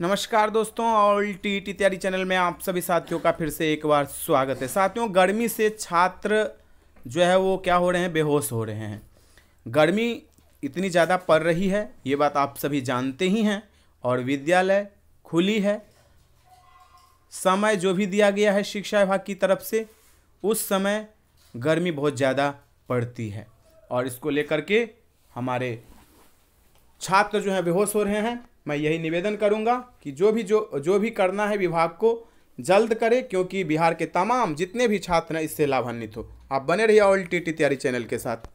नमस्कार दोस्तों all T T तैयारी चैनल में आप सभी साथियों का फिर से एक बार स्वागत है साथियों गर्मी से छात्र जो है वो क्या हो रहे हैं बेहोश हो रहे हैं गर्मी इतनी ज़्यादा पड़ रही है ये बात आप सभी जानते ही हैं और विद्यालय खुली है समय जो भी दिया गया है शिक्षा विभाग की तरफ से उस समय गर्मी बहुत ज़्यादा पड़ती है और इसको लेकर के हमारे छात्र जो हैं बेहोश हो रहे हैं मैं यही निवेदन करूंगा कि जो भी जो जो भी करना है विभाग को जल्द करे क्योंकि बिहार के तमाम जितने भी छात्र हैं इससे लाभान्वित हो आप बने रहिए ऑल टी टी तैयारी चैनल के साथ